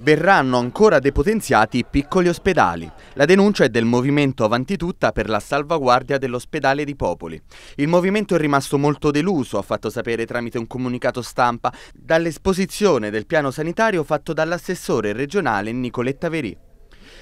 Verranno ancora depotenziati i piccoli ospedali. La denuncia è del Movimento Avanti Tutta per la salvaguardia dell'ospedale di Popoli. Il movimento è rimasto molto deluso, ha fatto sapere tramite un comunicato stampa, dall'esposizione del piano sanitario fatto dall'assessore regionale Nicoletta Verì.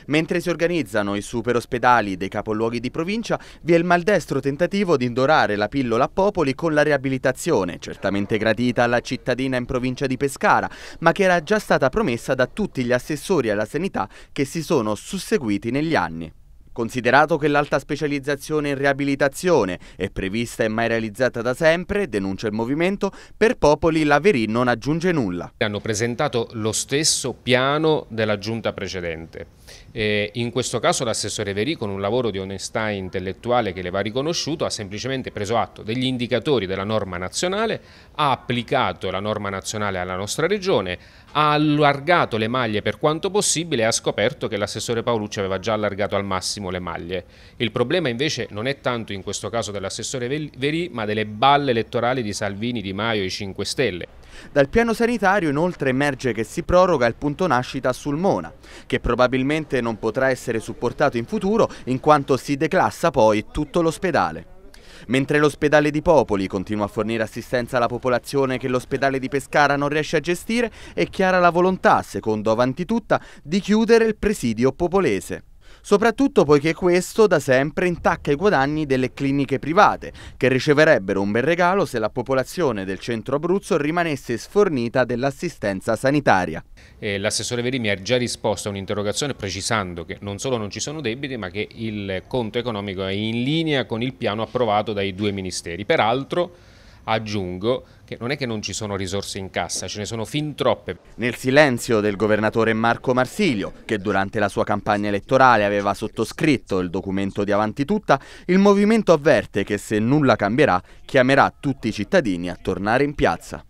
Mentre si organizzano i super ospedali dei capoluoghi di provincia, vi è il maldestro tentativo di indorare la pillola a Popoli con la riabilitazione, certamente gradita alla cittadina in provincia di Pescara, ma che era già stata promessa da tutti gli assessori alla sanità che si sono susseguiti negli anni. Considerato che l'alta specializzazione in riabilitazione è prevista e mai realizzata da sempre, denuncia il movimento, per Popoli la Verì non aggiunge nulla. Hanno presentato lo stesso piano della giunta precedente. in questo caso l'assessore Verì, con un lavoro di onestà intellettuale che le va riconosciuto, ha semplicemente preso atto degli indicatori della norma nazionale, ha applicato la norma nazionale alla nostra regione, ha allargato le maglie per quanto possibile e ha scoperto che l'assessore Paolucci aveva già allargato al massimo benissimo le maglie. Il problema invece non è tanto in questo caso dell'assessore Verì, ma delle balle elettorali di Salvini, Di Maio e 5 Stelle. Dal piano sanitario inoltre emerge che si proroga il punto nascita sul Mona, che probabilmente non potrà essere supportato in futuro in quanto si declassa poi tutto l'ospedale. Mentre l'ospedale di Popoli continua a fornire assistenza alla popolazione che l'ospedale di Pescara non riesce a gestire, è chiara la volontà, secondo Avanti Tutta, di chiudere il presidio popolese soprattutto poiché questo da sempre intacca i guadagni delle cliniche private, che riceverebbero un bel regalo se la popolazione del centro Abruzzo rimanesse sfornita dell'assistenza sanitaria. L'assessore Veri mi ha già risposto a un'interrogazione precisando che non solo non ci sono debiti, ma che il conto economico è in linea con il piano approvato dai due ministeri. Peraltro Aggiungo che non è che non ci sono risorse in cassa, ce ne sono fin troppe. Nel silenzio del governatore Marco Marsilio, che durante la sua campagna elettorale aveva sottoscritto il documento di Avanti Tutta, il movimento avverte che se nulla cambierà, chiamerà tutti i cittadini a tornare in piazza.